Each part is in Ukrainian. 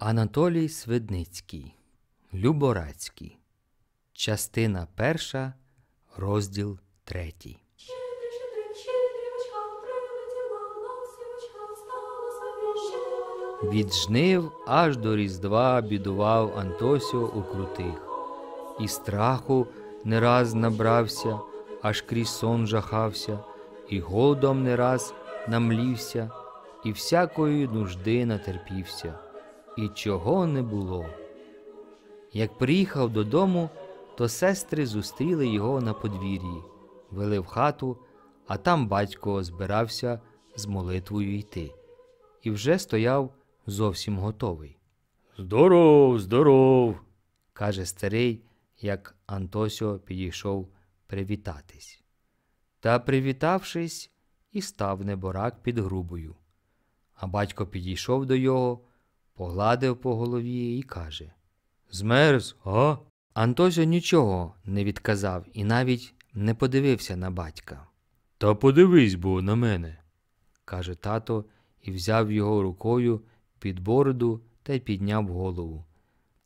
Анатолій Свидницький Люборацький. Частина перша, розділ третій. Від жнив аж до Різдва бідував Антосіо у крутих, і страху не раз набрався, аж крізь сон жахався, і голодом не раз намлівся, і всякої нужди натерпівся і чого не було. Як приїхав додому, то сестри зустріли його на подвір'ї, вели в хату, а там батько збирався з молитвою йти і вже стояв зовсім готовий. Здоров, здоров, каже старий, як Антосіо підійшов привітатись. Та, привітавшись, і став неборак під грубою. А батько підійшов до його, погладив по голові і каже Змерз, а? Антося нічого не відказав і навіть не подивився на батька. Та подивись бо на мене, каже тато і взяв його рукою під бороду та й підняв голову.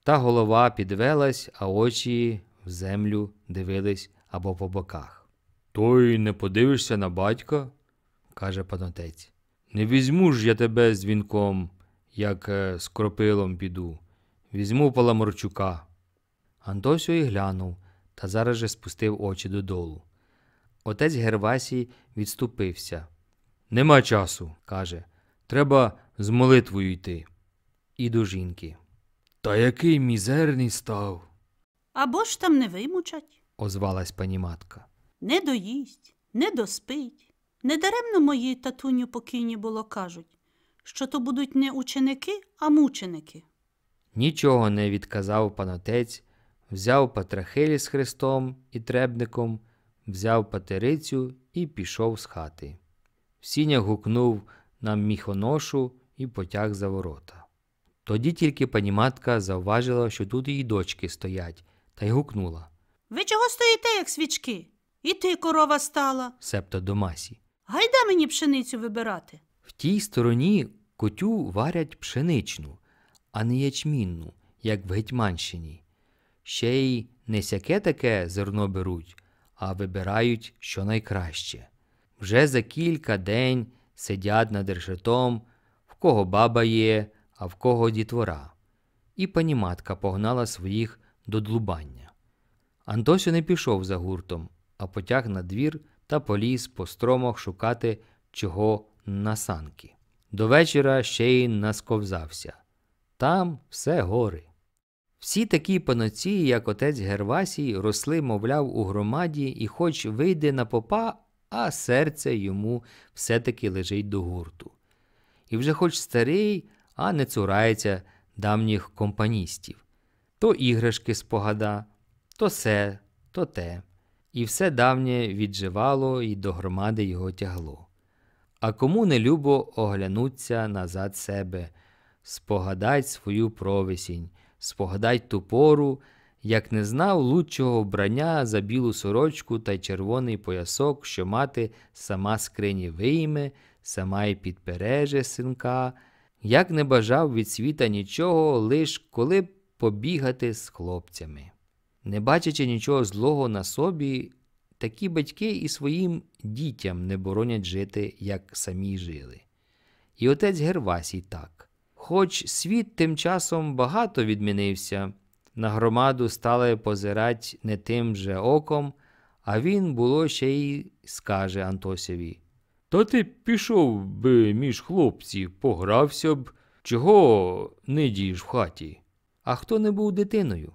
Та голова підвелась, а очі в землю дивились або по боках. То й не подивишся на батька, каже панотець. Не візьму ж я тебе з вінком як е, з кропилом піду. Візьму Паламорчука. Антосю і глянув та зараз же спустив очі додолу. Отець Гервасій відступився. Нема часу, каже. Треба з молитвою йти. І до жінки. Та який мізерний став. Або ж там не вимучать, озвалась пані матка. Не доїсть, не доспить. Недаремно моїй татуню покійні було кажуть що то будуть не ученики, а мученики. Нічого не відказав панотець, взяв патрахилі з хрестом і требником, взяв патерицю і пішов з хати. Сіня гукнув на міхоношу і потяг за ворота. Тоді тільки паніматка завважила, що тут її дочки стоять, та й гукнула Ви чого стоїте, як свічки? І ти корова стала, септо до масі. Гайда мені пшеницю вибирати. В тій стороні котю варять пшеничну, а не ячмінну, як в Гетьманщині. Ще й не сяке таке зерно беруть, а вибирають що найкраще. Вже за кілька день сидять над решетом, в кого баба є, а в кого дітвора. І паніматка погнала своїх до длубання. Антося не пішов за гуртом, а потяг на двір та поліз по стромах шукати чого на санки. До вечора ще й насковзався. Там все гори. Всі такі паноції, як отець Гервасій, росли, мовляв, у громаді і, хоч вийде на попа, а серце йому все-таки лежить до гурту. І вже хоч старий, а не цурається давніх компаністів. То іграшки спогада, то се, то те. І все давнє відживало і до громади його тягло а кому не любо оглянуться назад себе, спогадай свою провесінь, спогадай ту пору, як не знав лучшого вбрання за білу сорочку та червоний поясок, що мати сама скрині вийме, сама й підпереже синка, як не бажав від світа нічого, лиш коли б побігати з хлопцями. Не бачачи нічого злого на собі, Такі батьки і своїм дітям не боронять жити, як самі жили. І отець Гервасій так. Хоч світ тим часом багато відмінився, на громаду стали позирать не тим же оком, а він було ще й скаже Антосєві. Та ти пішов би між хлопців, погрався б, чого не дієш в хаті. А хто не був дитиною?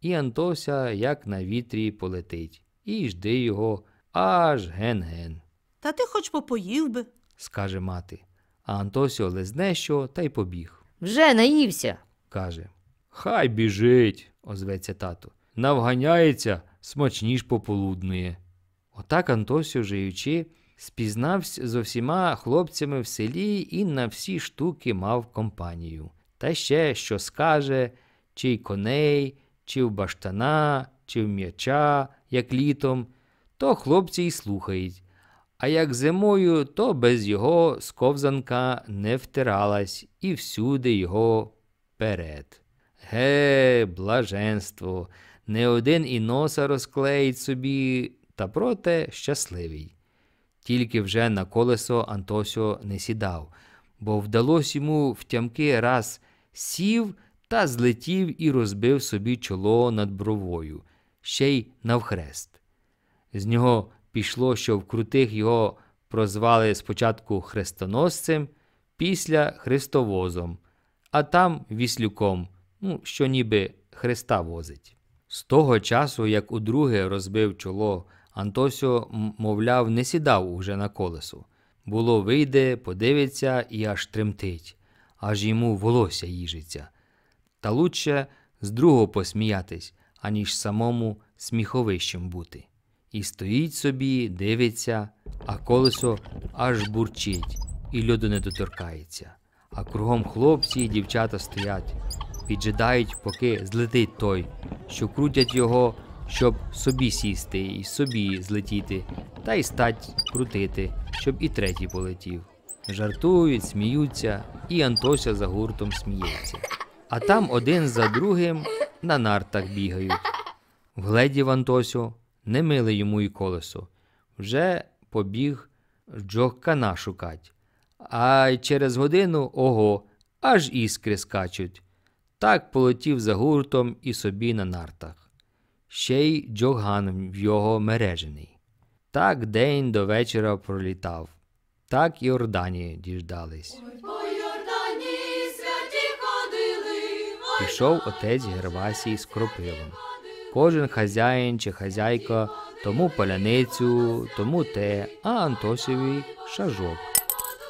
І Антося, як на вітрі, полетить і жди його аж ген-ген. Та ти хоч попоїв би, скаже мати. А Антосіо лизне що та й побіг. Вже наївся, каже. Хай біжить, озветься тато. Навганяється, смачніш пополуднує. Отак Антосіо, жиючи, спізнався з усіма хлопцями в селі і на всі штуки мав компанію. Та ще що скаже, чи й коней, чи в баштана, чи в м'яча, як літом, то хлопці й слухають, а як зимою, то без його сковзанка не втиралась і всюди його перед. Ге, блаженство! Не один і носа розклеїть собі, та проте щасливий. Тільки вже на колесо Антосіо не сідав, бо вдалося йому втямки раз сів та злетів і розбив собі чоло над бровою ще й навхрест. З нього пішло, що в крутих його прозвали спочатку хрестоносцем, після хрестовозом, а там віслюком, ну, що ніби хреста возить. З того часу, як удруге розбив чоло, Антосіо, мовляв, не сідав уже на колесу. Було, вийде, подивиться і аж тремтить, аж йому волосся їжиться. Та лучше з другого посміятись, аніж самому сміховищем бути. І стоїть собі, дивиться, а колесо аж бурчить, і льоду не доторкається. А кругом хлопці і дівчата стоять, піджидають, поки злетить той, що крутять його, щоб собі сісти, і собі злетіти, та й стать крутити, щоб і третій полетів. Жартують, сміються, і Антося за гуртом сміється а там один за другим на нартах бігають. Вгледів Антосю, не мили йому й колесо. Вже побіг джокана шукать. А й через годину ого, аж іскри скачуть. Так полетів за гуртом і собі на нартах. Ще й джоган в його мережений. Так день до вечора пролітав. Так і Орданії діждались. Ой, ой, Ордані! прийшов отець Гервасій з кропивом. Кожен хазяїн чи хазяйка тому поляницю, тому те, а Антосіві шажок.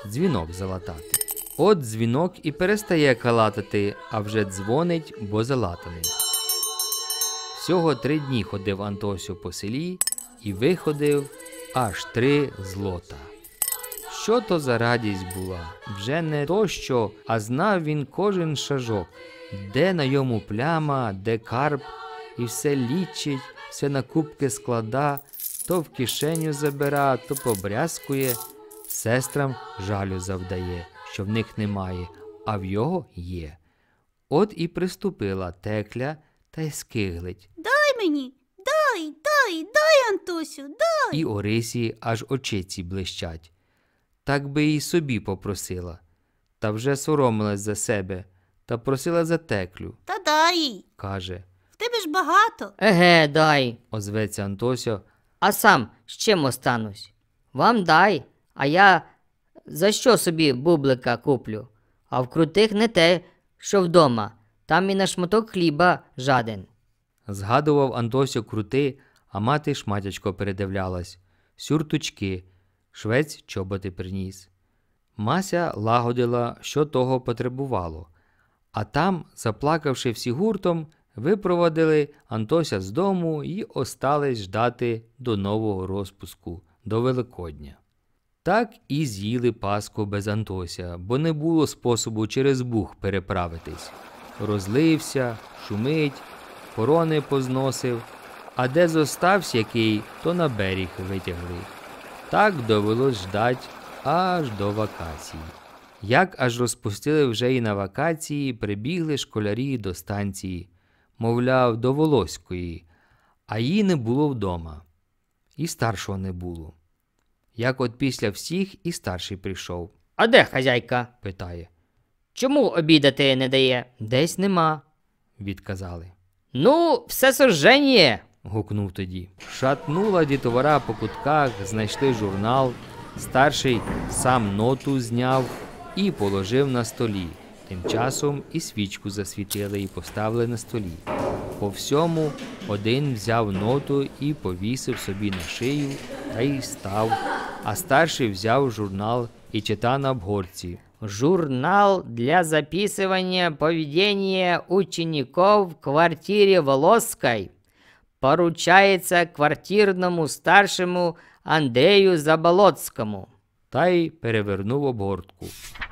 Дзвінок залатати. От дзвінок і перестає калатати, а вже дзвонить, бо залатаний. Всього три дні ходив Антосю по селі і виходив аж три злота. Що то за радість була? Вже не то що, а знав він кожен шажок де на йому пляма, де карп, і все лічить, все на кубки склада, то в кишеню забира, то побрязкує, сестрам жалю завдає, що в них немає, а в його є. От і приступила текля та й скиглить. Дай мені, дай, дай, дай, Антосю, дай. І Орисі аж очиці блищать. Так би і собі попросила, та вже соромилась за себе та просила за теклю. Та дай їй. каже. В тебе ж багато. Еге, дай, озветься Антося. А сам з чим останусь? Вам дай, а я за що собі бублика куплю? А в крутих не те, що вдома, там і на шматок хліба жаден. Згадував Антосю крути, а мати шматячко передивлялась, сюртучки, швець чоботи приніс. Мася лагодила, що того потребувало. А там, заплакавши всі гуртом, випроводили Антося з дому і остались ждати до нового розпуску, до Великодня. Так і з'їли Пасху без Антося, бо не було способу через Бух переправитись. Розлився, шумить, порони позносив, а де зостався який, то на берег витягли. Так довелось ждать аж до вакації. Як аж розпустили вже і на вакації, прибігли школярі до станції, мовляв, до Волоської, а її не було вдома. І старшого не було. Як от після всіх і старший прийшов. А де хазяйка? питає. Чому обідати не дає? Десь нема, відказали. Ну, все сожженіє. гукнув тоді. Шатнула дітовара по кутках, знайшли журнал. Старший сам ноту зняв і положив на столі. Тим часом і свічку засвітили і поставили на столі. По всьому один взяв ноту і повісив собі на шию та й став, а старший взяв журнал і читав на обгорці. Журнал для записування поведення учеников в квартирі волоскай поручається квартирному старшому Андрею Заболоцькому та й перевернув обгортку.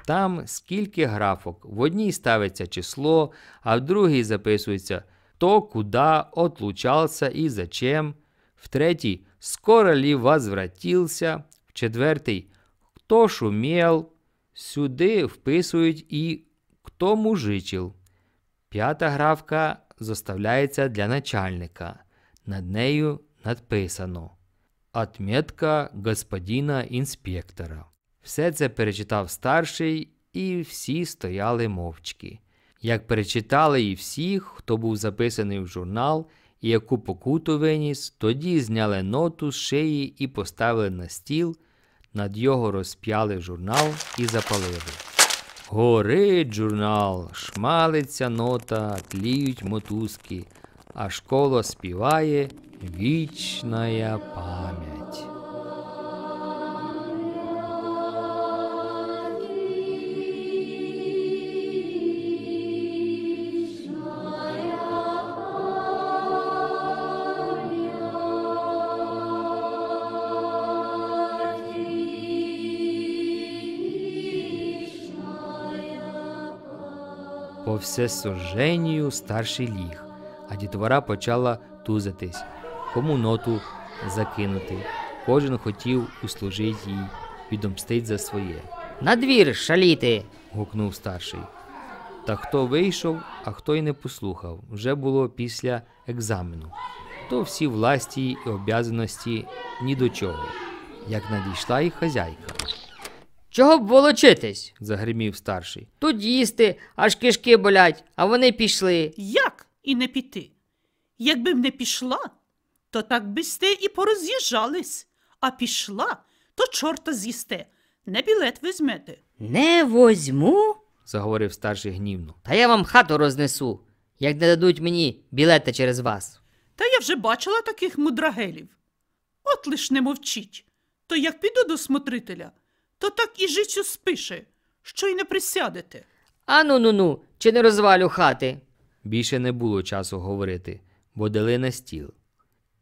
Там скільки графок. В одній ставиться число, а в другій записується то, куда отлучався і зачем. В третій скоро ли возвратился. В четвертий хто шумел. Сюди вписують і хто мужичил. П'ята графка заставляється для начальника. Над нею надписано. Отметка господина інспектора. Все це перечитав старший, і всі стояли мовчки. Як перечитали і всіх, хто був записаний в журнал і яку покуту виніс, тоді зняли ноту з шиї і поставили на стіл, над його розп'яли журнал і запалили. Горить журнал, шмалиться нота, тліють мотузки, а коло співає вечная память. По всесожженню старший ліг, а дітвора почала тузитись кому ноту закинути. Кожен хотів услужити їй, відомстить за своє. «На двір, шаліти. гукнув старший. Та хто вийшов, а хто й не послухав, вже було після екзамену. То всі власті і об'язаності ні до чого, як надійшла і хазяйка. Чого б волочитись? загримів старший. Тут їсти, аж кишки болять, а вони пішли. Як і не піти? Якби б не пішла, то так би сте і пороз'їжджались, а пішла, то чорта з'їсте, не білет візьмете. Не возьму, заговорив старший гнівно. Та я вам хату рознесу, як не дадуть мені білети через вас. Та я вже бачила таких мудрагелів. От лиш не мовчіть. То як піду до смотрителя, то так і жицю спише, що й не присядете. А ну ну ну, чи не розвалю хати? Більше не було часу говорити, бо дали на стіл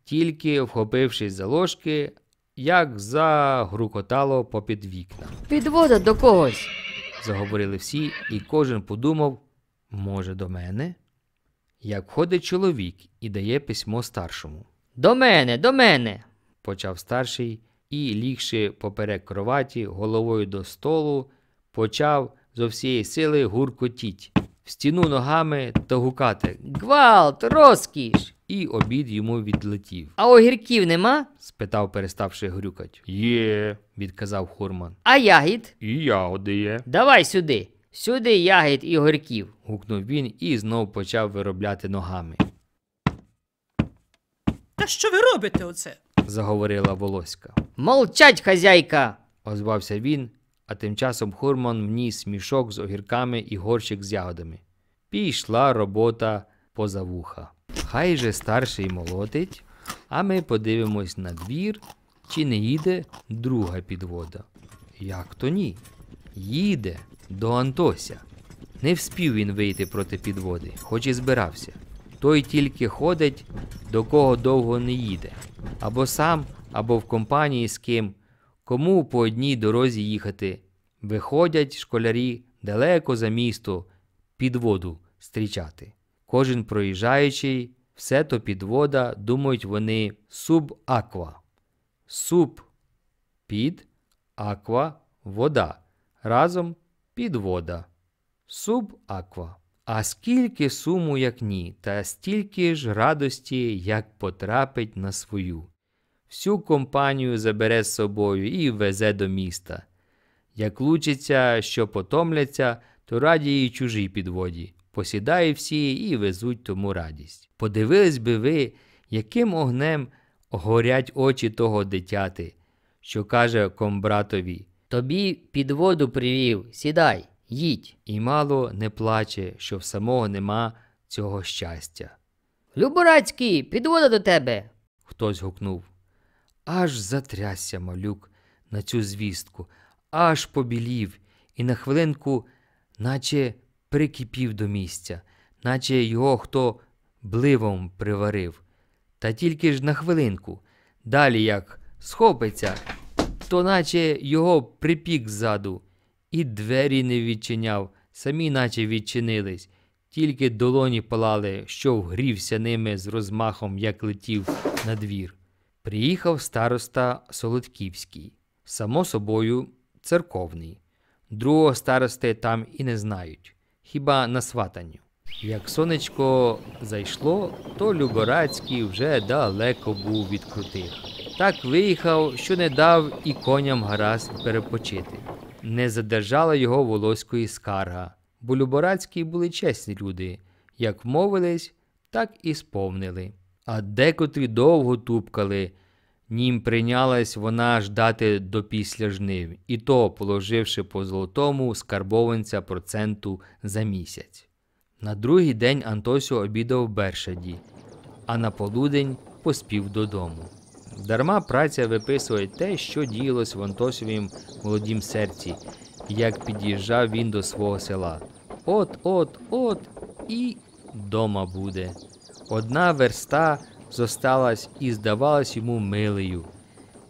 тільки вхопившись за ложки, як загрукотало попід вікна. Підвода до когось. заговорили всі, і кожен подумав, може, до мене? Як входить чоловік і дає письмо старшому. До мене, до мене, почав старший і, лігши поперек кроваті, головою до столу, почав зо всієї сили гуркотіть, в стіну ногами та гукати Гвалт, розкіш! і обід йому відлетів. А огірків нема? спитав, переставши грюкать. Є, відказав Хурман. А ягід? І ягоди є. Давай сюди. Сюди ягід і огірків. гукнув він і знов почав виробляти ногами. Та що ви робите оце? заговорила волоська. Молчать, хазяйка, озвався він, а тим часом Хурман вніс мішок з огірками і горщик з ягодами. Пішла робота поза вуха. Хай же старший молотить, а ми подивимось на двір, чи не їде друга підвода. Як то ні? Їде до Антося. Не вспів він вийти проти підводи, хоч і збирався. Той тільки ходить, до кого довго не їде. Або сам, або в компанії з ким, кому по одній дорозі їхати. Виходять школярі далеко за місто під воду стрічати. Кожен проїжджаючий, все то підвода, думають вони субаква. Суб під аква вода. Разом підвода. Суб-аква. А скільки суму, як ні, та стільки ж радості, як потрапить на свою. Всю компанію забере з собою і везе до міста. Як лучиться, що потомляться, то раді й чужій підводі посідає всі і везуть тому радість. Подивились би ви, яким огнем горять очі того дитяти, що каже комбратові Тобі під воду привів, сідай, їдь. І мало не плаче, що в самого нема цього щастя. Люборацький, під воду до тебе. хтось гукнув. Аж затрясся малюк на цю звістку, аж побілів, і на хвилинку, наче прикипів до місця, наче його хто бливом приварив. Та тільки ж на хвилинку. Далі як схопиться, то наче його припік ззаду, і двері не відчиняв, самі наче відчинились, тільки долоні палали, що вгрівся ними з розмахом, як летів на двір. Приїхав староста Солодківський, само собою, церковний. Другого старости там і не знають хіба на сватанню. Як сонечко зайшло, то Люборацький вже далеко був від крутих. Так виїхав, що не дав і коням гаразд перепочити. Не задержала його волоської скарга, бо Люборацькі були чесні люди, як мовились, так і сповнили. А декотрі довго тупкали, нім прийнялась вона ждати до після жнив, і то положивши по золотому скарбованця проценту за місяць. На другий день Антосю обідав в Бершаді, а на полудень поспів додому. Дарма праця виписує те, що діялось в Антосівім молодім серці, як під'їжджав він до свого села. От, от, от і дома буде. Одна верста зосталась і здавалась йому милею.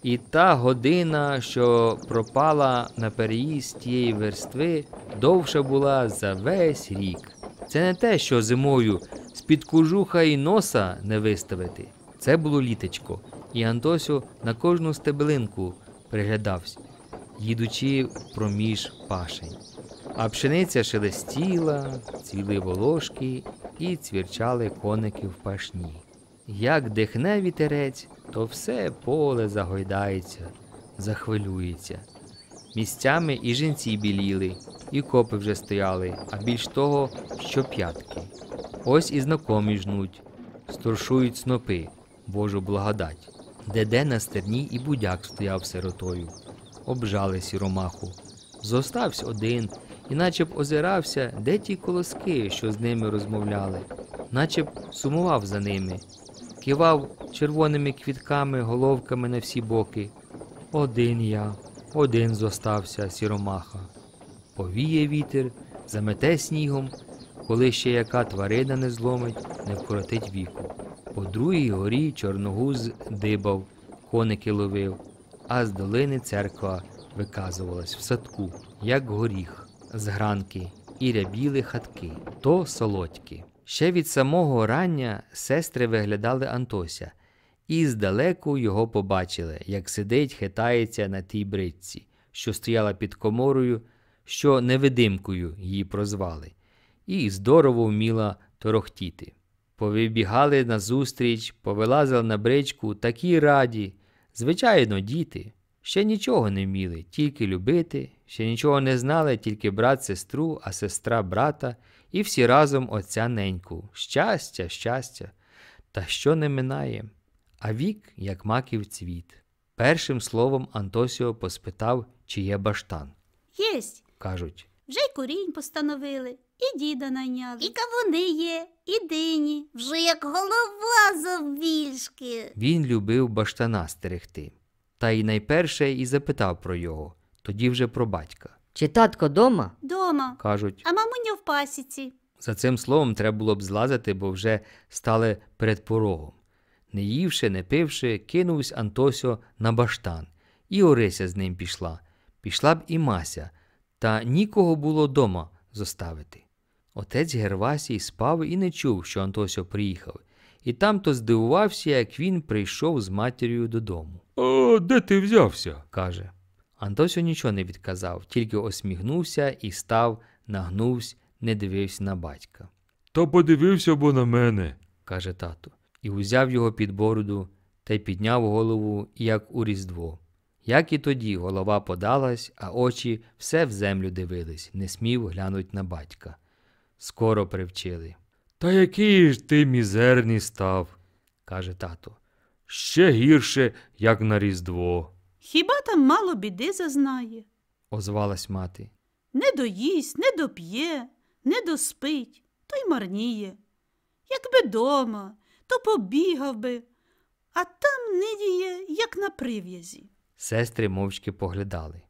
І та година, що пропала на переїзд тієї верстви, довша була за весь рік. Це не те, що зимою з-під кожуха і носа не виставити. Це було літечко, і Антосю на кожну стебелинку приглядався, їдучи проміж пашень. А пшениця шелестіла, цвіли волошки і цвірчали коники в пашні. Як дихне вітерець, то все поле загойдається, захвилюється. Місцями і жінці біліли, і копи вже стояли, а більш того, що п'ятки. Ось і знакомі жнуть, сторшують снопи, Божу благодать. Деде на стерні і будяк стояв сиротою, обжали сіромаху. Зостався один, і наче б озирався, де ті колоски, що з ними розмовляли, наче б сумував за ними кивав червоними квітками головками на всі боки. Один я, один зостався сіромаха. Повіє вітер, замете снігом, коли ще яка тварина не зломить, не вкоротить віку. По другій горі чорногуз дибав, коники ловив, а з долини церква виказувалась в садку, як горіх, з гранки і рябіли хатки, то солодькі. Ще від самого рання сестри виглядали Антося і здалеку його побачили, як сидить, хитається на тій бритці, що стояла під коморою, що невидимкою її прозвали, і здорово вміла торохтіти. Повибігали назустріч, повилазили на бричку такі раді, звичайно, діти. Ще нічого не вміли, тільки любити, ще нічого не знали, тільки брат сестру, а сестра брата, і всі разом отця неньку. Щастя, щастя, та що не минає, а вік, як маків цвіт. Першим словом Антосіо поспитав, чи є баштан. Єсть, кажуть. Вже й курінь постановили, і діда найняли, і кавуни є, і дині. Вже як голова завбільшки. Він любив баштана стерегти та й найперше і запитав про його, тоді вже про батька. Чи татко дома? Дома. кажуть. А мамуня в пасіці. За цим словом треба було б злазити, бо вже стали перед порогом. Не ївши, не пивши, кинувсь Антосьо на баштан, і Орися з ним пішла. Пішла б і Мася, та нікого було дома зоставити. Отець Гервасій спав і не чув, що Антосьо приїхав, і там то здивувався, як він прийшов з матір'ю додому. О, де ти взявся? каже. Антосю нічого не відказав, тільки осміхнувся і став, нагнувся, не дивився на батька. Та подивився бо на мене, каже тато, і узяв його під бороду та й підняв голову, як у різдво. Як і тоді голова подалась, а очі все в землю дивились, не смів глянуть на батька. Скоро привчили. Та який ж ти мізерний став, каже тато ще гірше, як на Різдво. Хіба там мало біди зазнає, озвалась мати. Не доїсть, не доп'є, не доспить, то й марніє. Якби дома, то побігав би, а там нидіє, як на прив'язі. Сестри мовчки поглядали.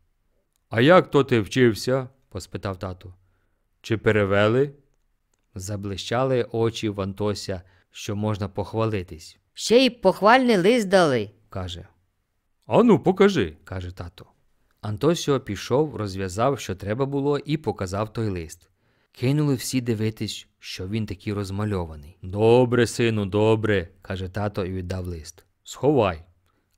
А як то ти вчився? поспитав тату. Чи перевели? Заблищали очі в Антося, що можна похвалитись. Ще й похвальний лист дали, каже. Ану, покажи, каже тато. Антосіо пішов, розв'язав, що треба було, і показав той лист. Кинули всі дивитись, що він такий розмальований. Добре, сину, добре, каже тато і віддав лист. Сховай,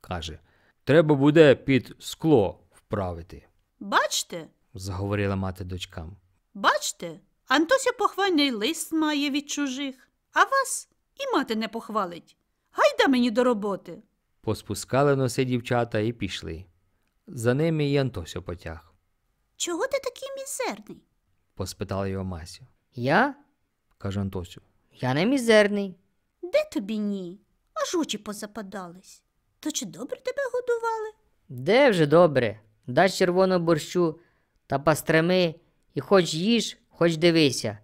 каже. Треба буде під скло вправити. Бачте, заговорила мати дочкам. Бачте, Антося похвальний лист має від чужих, а вас і мати не похвалить. Гайда мені до роботи. Поспускали носи дівчата і пішли. За ними і Антося потяг. Чого ти такий мізерний? поспитала його Масю. Я? каже Антосю. Я не мізерний. Де тобі ні? Аж очі позападались. То чи добре тебе годували? Де вже добре? Дай червону борщу та пастрами і хоч їж, хоч дивися.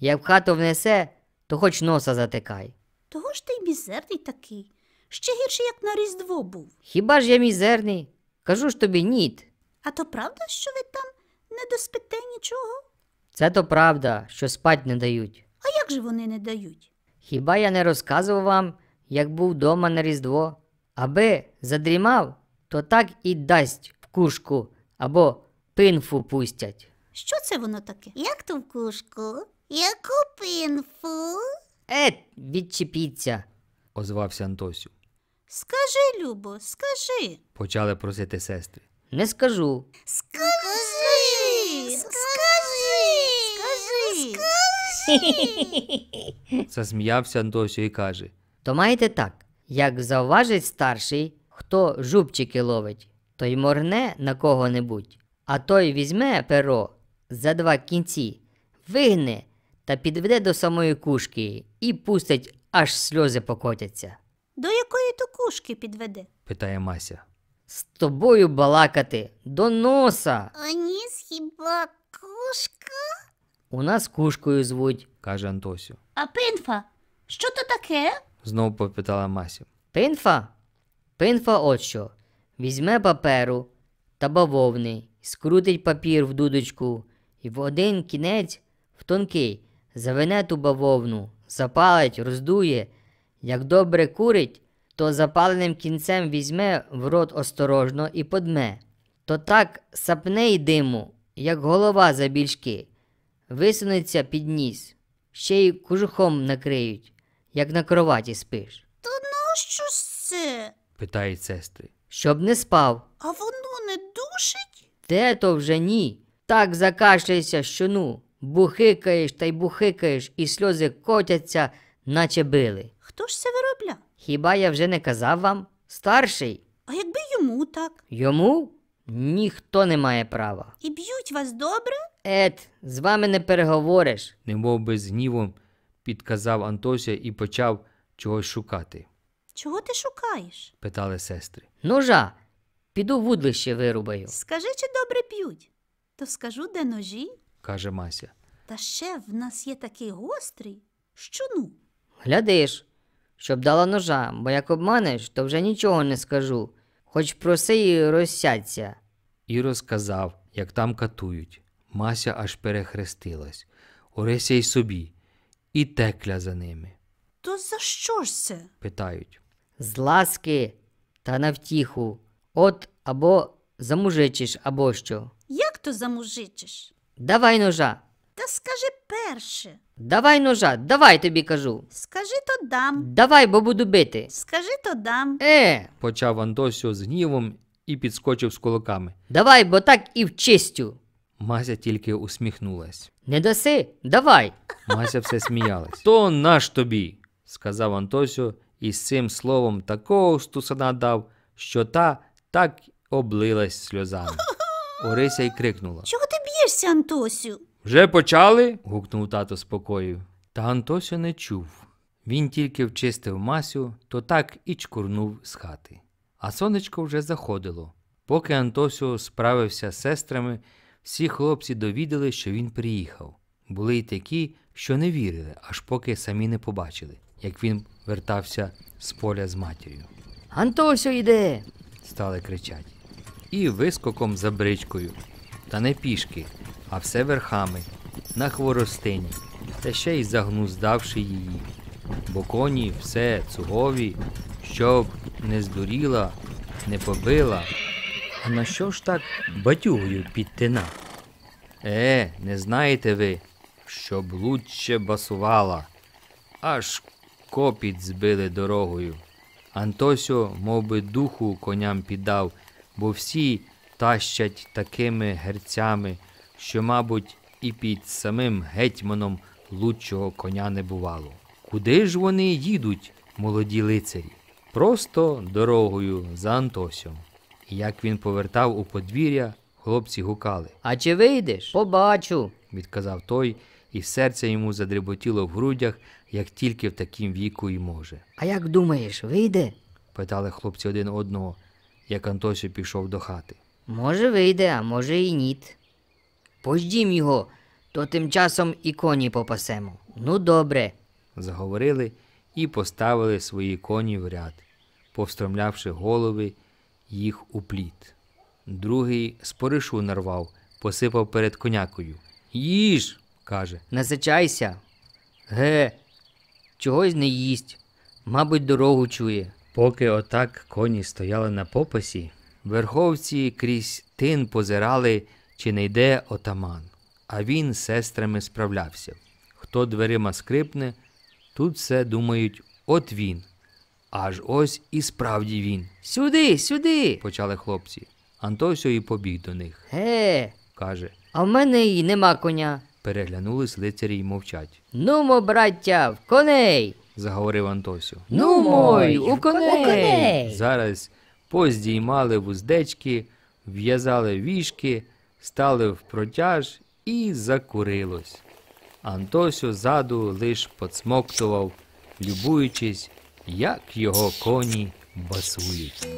Як в хату внесе, то хоч носа затикай. Того ж ти й мізерний такий, ще гірше, як на Різдво був. Хіба ж я мізерний? Кажу ж тобі, ніт. А то правда, що ви там не доспите нічого? Це то правда, що спать не дають. А як же вони не дають? Хіба я не розказував вам, як був дома на Різдво? Аби задрімав, то так і дасть в кушку або пинфу пустять. Що це воно таке? Як то в кушку? Яку пинфу? Е, відчепіться, озвався Антосю. Скажи, Любо, скажи, почали просити сестри. Не скажу. Скажи, скажи, скажи, скажи. Засміявся Антосю і каже То маєте так, як завважить старший, хто жубчики ловить, той моргне на кого-небудь, а той візьме перо за два кінці, вигне та підведе до самої кушки і пустить, аж сльози покотяться. До якої то кушки підведе? питає Мася. З тобою балакати до носа. А ніс хіба кушка? У нас кушкою звуть, каже Антосю. А пинфа? Що то таке? знову попитала Мася. Пинфа? Пинфа от що. Візьме паперу та бавовни, скрутить папір в дудочку і в один кінець в тонкий, завине ту бавовну, запалить, роздує. Як добре курить, то запаленим кінцем візьме в рот осторожно і подме. То так сапне й диму, як голова за більшки, висунеться під ніс, ще й кожухом накриють, як на кроваті спиш. Та нащо ж це? питають сестри. Щоб не спав. А воно не душить? Те то вже ні. Так закашляйся, що ну бухикаєш та й бухикаєш, і сльози котяться, наче били. Хто ж це виробля? Хіба я вже не казав вам? Старший? А якби йому так? Йому? Ніхто не має права. І б'ють вас добре? Ет, з вами не переговориш. немов би з гнівом підказав Антося і почав чогось шукати. Чого ти шукаєш? питали сестри. Ножа, піду вудлище вирубаю. Скажи, чи добре б'ють, то скажу, де ножі каже Мася. Та ще в нас є такий гострий, що ну. Глядиш, щоб дала ножа, бо як обманеш, то вже нічого не скажу. Хоч проси і розсяться. І розказав, як там катують. Мася аж перехрестилась. Орися й собі, і текля за ними. То за що ж це? питають. З ласки та на втіху. От або замужичиш, або що. Як то замужичиш? Давай ножа. Та скажи перше. Давай ножа, давай тобі кажу. Скажи то дам. Давай, бо буду бити. Скажи то дам. Е, почав Антосіо з гнівом і підскочив з кулаками. давай, бо так і в чистю. Мася тільки усміхнулась. Не даси, давай. Мася все сміялась. То наш тобі, сказав Антосіо, і з цим словом такого стусана дав, що та так облилась сльозами. Орися й крикнула. Чого ти б'єшся, Антосю? Вже почали? гукнув тато з покою. Та Антося не чув. Він тільки вчистив масю, то так і чкурнув з хати. А сонечко вже заходило. Поки Антосю справився з сестрами, всі хлопці довідали, що він приїхав. Були й такі, що не вірили, аж поки самі не побачили, як він вертався з поля з матір'ю. Антосю йде! стали кричать і вискоком за бричкою. Та не пішки, а все верхами, на хворостині, та ще й загнуздавши її. Бо коні все цугові, щоб не здуріла, не побила. А на що ж так батюгою підтина? Е, не знаєте ви, щоб лучче басувала. Аж копіт збили дорогою. Антосьо мов би, духу коням піддав бо всі тащать такими герцями, що, мабуть, і під самим гетьманом лучшого коня не бувало. Куди ж вони їдуть, молоді лицарі? Просто дорогою за Антосьом. І як він повертав у подвір'я, хлопці гукали. А чи вийдеш? Побачу, відказав той, і серце йому задріботіло в грудях, як тільки в такім віку й може. А як думаєш, вийде? питали хлопці один одного як Антося пішов до хати. Може, вийде, а може і ніт. Пождім його, то тим часом і коні попасемо. Ну, добре. Заговорили і поставили свої коні в ряд, повстромлявши голови їх у пліт. Другий споришу нарвав, посипав перед конякою. Їж, каже, насичайся. Ге, чогось не їсть. Мабуть, дорогу чує. Поки отак коні стояли на попасі, верховці крізь тин позирали, чи не йде отаман. А він з сестрами справлявся. Хто дверима скрипне, тут все думають от він. Аж ось і справді він. Сюди, сюди, почали хлопці. Антосю і побіг до них. Ге, каже. А в мене й нема коня. Переглянулись лицарі й мовчать. Нумо, браття, в коней заговорив Антосю. Ну, ну мой, у коней. Зараз поздіймали вуздечки, в'язали вішки, стали в протяж і закурилось. Антосю ззаду лиш поцмоктував, любуючись, як його коні басують.